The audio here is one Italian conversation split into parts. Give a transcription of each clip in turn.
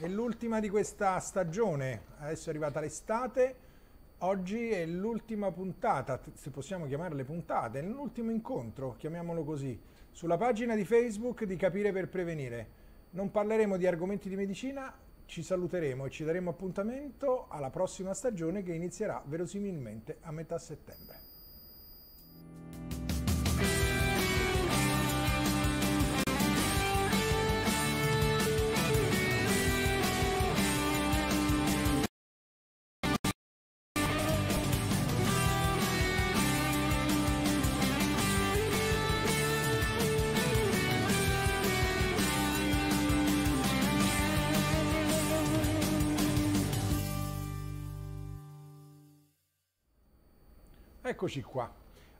è l'ultima di questa stagione, adesso è arrivata l'estate, oggi è l'ultima puntata, se possiamo chiamarle puntate, è l'ultimo incontro, chiamiamolo così, sulla pagina di Facebook di Capire per Prevenire. Non parleremo di argomenti di medicina, ci saluteremo e ci daremo appuntamento alla prossima stagione che inizierà verosimilmente a metà settembre. Eccoci qua.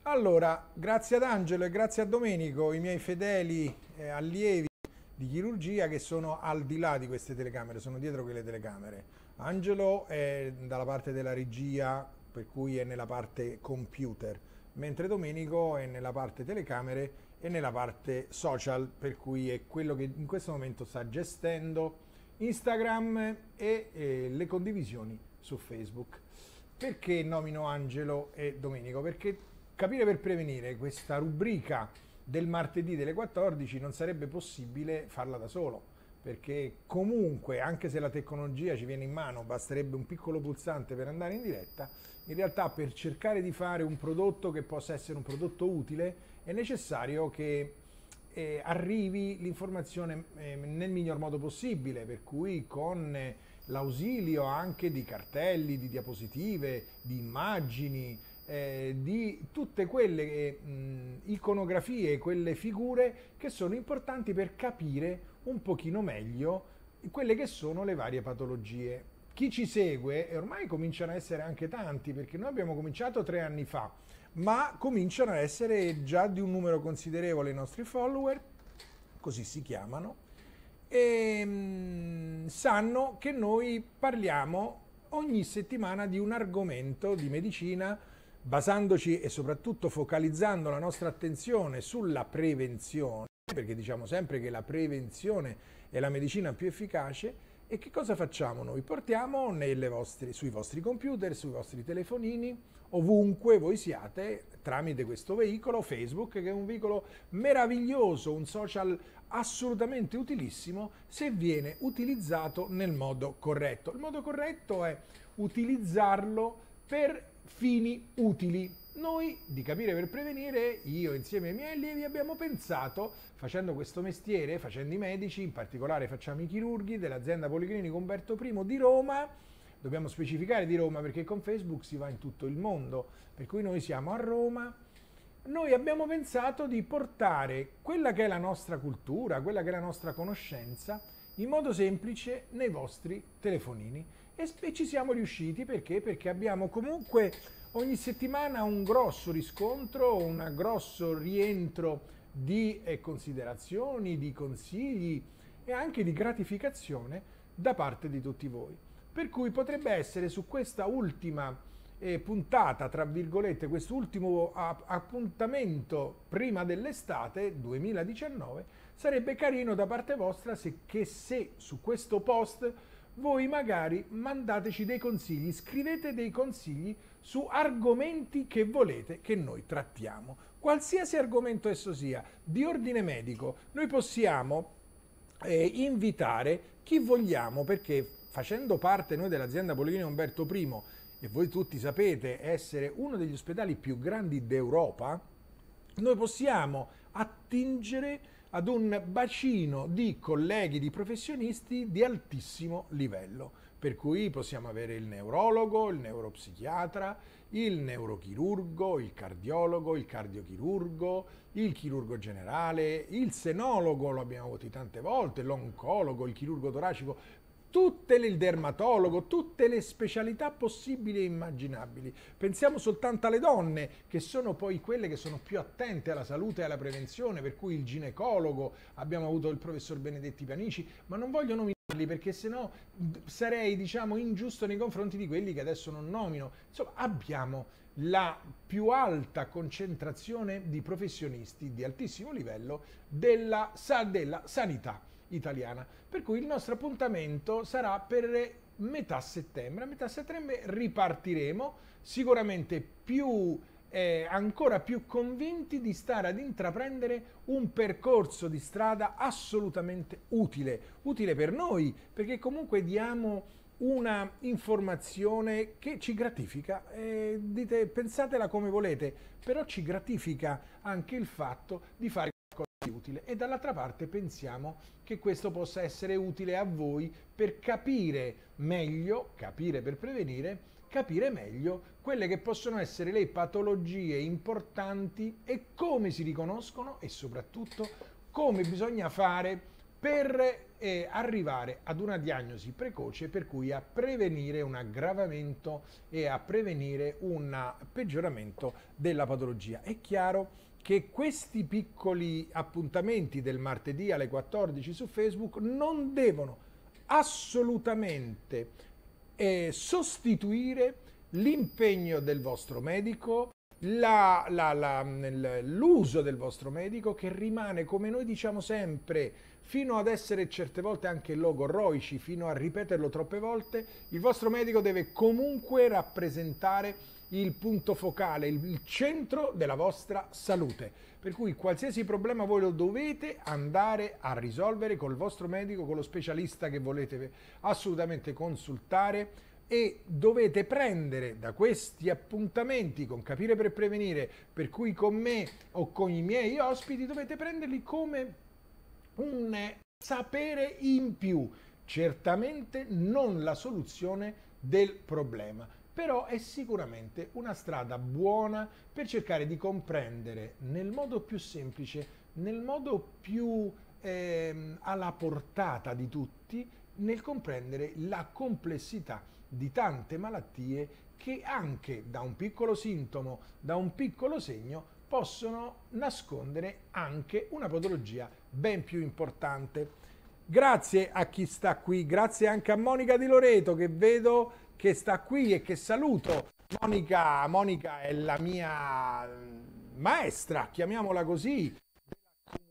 Allora, grazie ad Angelo e grazie a Domenico, i miei fedeli eh, allievi di chirurgia che sono al di là di queste telecamere, sono dietro quelle telecamere. Angelo è dalla parte della regia, per cui è nella parte computer, mentre Domenico è nella parte telecamere e nella parte social, per cui è quello che in questo momento sta gestendo Instagram e, e eh, le condivisioni su Facebook. Perché nomino Angelo e Domenico? Perché capire per prevenire questa rubrica del martedì delle 14 non sarebbe possibile farla da solo perché comunque anche se la tecnologia ci viene in mano basterebbe un piccolo pulsante per andare in diretta in realtà per cercare di fare un prodotto che possa essere un prodotto utile è necessario che eh, arrivi l'informazione eh, nel miglior modo possibile per cui con eh, l'ausilio anche di cartelli, di diapositive, di immagini, eh, di tutte quelle eh, iconografie, quelle figure che sono importanti per capire un pochino meglio quelle che sono le varie patologie. Chi ci segue, e ormai cominciano a essere anche tanti, perché noi abbiamo cominciato tre anni fa, ma cominciano a essere già di un numero considerevole i nostri follower, così si chiamano, e ehm, sanno che noi parliamo ogni settimana di un argomento di medicina basandoci e soprattutto focalizzando la nostra attenzione sulla prevenzione, perché diciamo sempre che la prevenzione è la medicina più efficace, e che cosa facciamo noi? Portiamo vostri, sui vostri computer, sui vostri telefonini, ovunque voi siate, tramite questo veicolo Facebook, che è un veicolo meraviglioso, un social assolutamente utilissimo se viene utilizzato nel modo corretto. Il modo corretto è utilizzarlo per fini utili noi di capire per prevenire, io insieme ai miei allievi abbiamo pensato, facendo questo mestiere, facendo i medici, in particolare facciamo i chirurghi dell'azienda Policlinico Umberto I di Roma, dobbiamo specificare di Roma perché con Facebook si va in tutto il mondo, per cui noi siamo a Roma, noi abbiamo pensato di portare quella che è la nostra cultura, quella che è la nostra conoscenza, in modo semplice nei vostri telefonini. E ci siamo riusciti perché? Perché abbiamo comunque Ogni settimana un grosso riscontro, un grosso rientro di eh, considerazioni, di consigli e anche di gratificazione da parte di tutti voi. Per cui potrebbe essere su questa ultima eh, puntata, tra virgolette, quest'ultimo appuntamento prima dell'estate 2019, sarebbe carino da parte vostra se, che se su questo post voi magari mandateci dei consigli, scrivete dei consigli su argomenti che volete che noi trattiamo. Qualsiasi argomento esso sia, di ordine medico, noi possiamo eh, invitare chi vogliamo perché facendo parte noi dell'azienda Poliglini Umberto I e voi tutti sapete essere uno degli ospedali più grandi d'Europa, noi possiamo attingere ad un bacino di colleghi, di professionisti di altissimo livello. Per cui possiamo avere il neurologo, il neuropsichiatra, il neurochirurgo, il cardiologo, il cardiochirurgo, il chirurgo generale, il senologo, lo abbiamo avuto tante volte, l'oncologo, il chirurgo toracico, tutte le, il dermatologo, tutte le specialità possibili e immaginabili. Pensiamo soltanto alle donne, che sono poi quelle che sono più attente alla salute e alla prevenzione, per cui il ginecologo, abbiamo avuto il professor Benedetti Panici, ma non voglio nominare perché sennò sarei diciamo ingiusto nei confronti di quelli che adesso non nomino. Insomma, abbiamo la più alta concentrazione di professionisti di altissimo livello della, della sanità italiana. Per cui il nostro appuntamento sarà per metà settembre. A metà settembre ripartiremo sicuramente più eh, ancora più convinti di stare ad intraprendere un percorso di strada assolutamente utile, utile per noi, perché comunque diamo una informazione che ci gratifica, eh, dite, pensatela come volete, però ci gratifica anche il fatto di fare qualcosa di utile e dall'altra parte pensiamo che questo possa essere utile a voi per capire meglio, capire per prevenire, capire meglio quelle che possono essere le patologie importanti e come si riconoscono e soprattutto come bisogna fare per eh, arrivare ad una diagnosi precoce per cui a prevenire un aggravamento e a prevenire un peggioramento della patologia. È chiaro che questi piccoli appuntamenti del martedì alle 14 su Facebook non devono assolutamente eh, sostituire l'impegno del vostro medico, mm, l'uso del vostro medico che rimane, come noi diciamo sempre, fino ad essere certe volte anche logorroici, fino a ripeterlo troppe volte, il vostro medico deve comunque rappresentare il punto focale, il centro della vostra salute. Per cui qualsiasi problema voi lo dovete andare a risolvere col vostro medico, con lo specialista che volete assolutamente consultare e dovete prendere da questi appuntamenti con Capire per Prevenire, per cui con me o con i miei ospiti, dovete prenderli come un sapere in più, certamente non la soluzione del problema, però è sicuramente una strada buona per cercare di comprendere nel modo più semplice, nel modo più eh, alla portata di tutti, nel comprendere la complessità di tante malattie che anche da un piccolo sintomo, da un piccolo segno, possono nascondere anche una patologia ben più importante. Grazie a chi sta qui, grazie anche a Monica Di Loreto che vedo che sta qui e che saluto. Monica, Monica è la mia maestra, chiamiamola così, Stiamo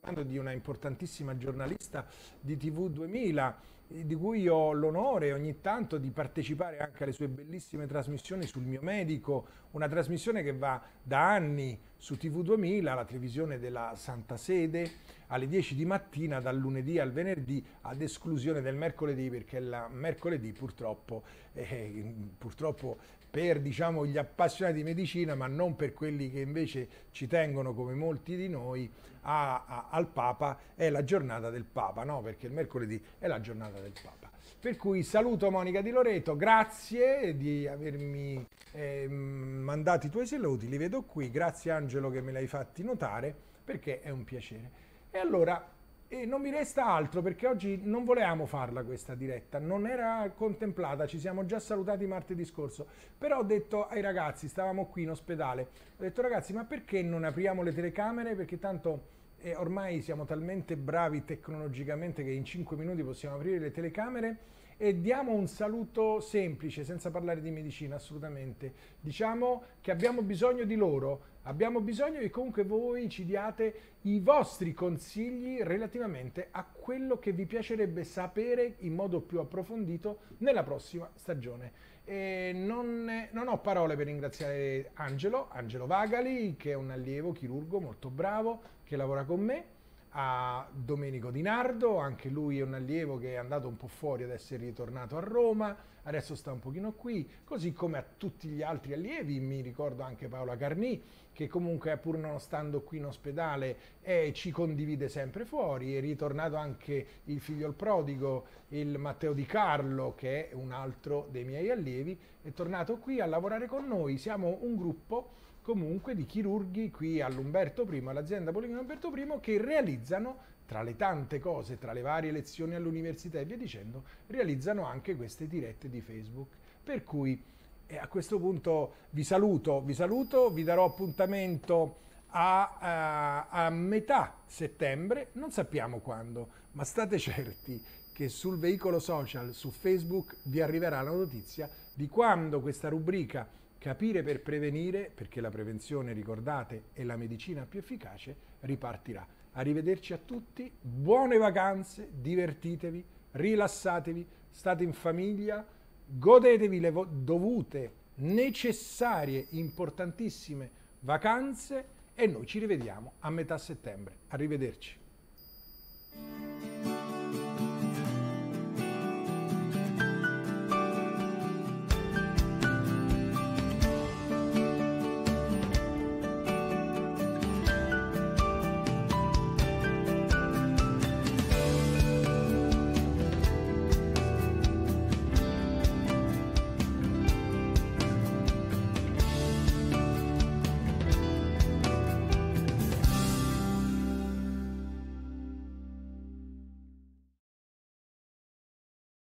parlando di una importantissima giornalista di TV 2000 di cui ho l'onore ogni tanto di partecipare anche alle sue bellissime trasmissioni sul mio medico, una trasmissione che va da anni su TV2000, la televisione della Santa Sede, alle 10 di mattina dal lunedì al venerdì ad esclusione del mercoledì perché il mercoledì purtroppo, eh, purtroppo per diciamo, gli appassionati di medicina, ma non per quelli che invece ci tengono, come molti di noi, a, a, al Papa, è la giornata del Papa, no? perché il mercoledì è la giornata del Papa. Per cui saluto Monica Di Loreto, grazie di avermi eh, mandato i tuoi saluti, li vedo qui, grazie Angelo che me l'hai fatti notare, perché è un piacere. E allora e non mi resta altro perché oggi non volevamo farla questa diretta, non era contemplata, ci siamo già salutati martedì scorso, però ho detto ai ragazzi, stavamo qui in ospedale, ho detto ragazzi ma perché non apriamo le telecamere perché tanto eh, ormai siamo talmente bravi tecnologicamente che in 5 minuti possiamo aprire le telecamere e diamo un saluto semplice, senza parlare di medicina assolutamente. Diciamo che abbiamo bisogno di loro, abbiamo bisogno che comunque voi ci diate i vostri consigli relativamente a quello che vi piacerebbe sapere in modo più approfondito nella prossima stagione. Non, non, ho parole per ringraziare Angelo, Angelo Vagali, che è un allievo chirurgo molto bravo, che lavora con me a Domenico Di Nardo, anche lui è un allievo che è andato un po' fuori adesso è ritornato a Roma, adesso sta un pochino qui, così come a tutti gli altri allievi, mi ricordo anche Paola Carnì, che comunque pur non stando qui in ospedale eh, ci condivide sempre fuori, è ritornato anche il figlio il prodigo, il Matteo Di Carlo, che è un altro dei miei allievi, è tornato qui a lavorare con noi, siamo un gruppo comunque di chirurghi qui all'Umberto I, all'azienda Poligno Umberto I, che realizzano tra le tante cose, tra le varie lezioni all'università e via dicendo, realizzano anche queste dirette di Facebook. Per cui eh, a questo punto vi saluto, vi saluto, vi darò appuntamento a, a, eh, a metà settembre, non sappiamo quando, ma state certi che sul veicolo social, su Facebook, vi arriverà la notizia di quando questa rubrica Capire per prevenire, perché la prevenzione, ricordate, è la medicina più efficace, ripartirà. Arrivederci a tutti, buone vacanze, divertitevi, rilassatevi, state in famiglia, godetevi le dovute, necessarie, importantissime vacanze e noi ci rivediamo a metà settembre. Arrivederci.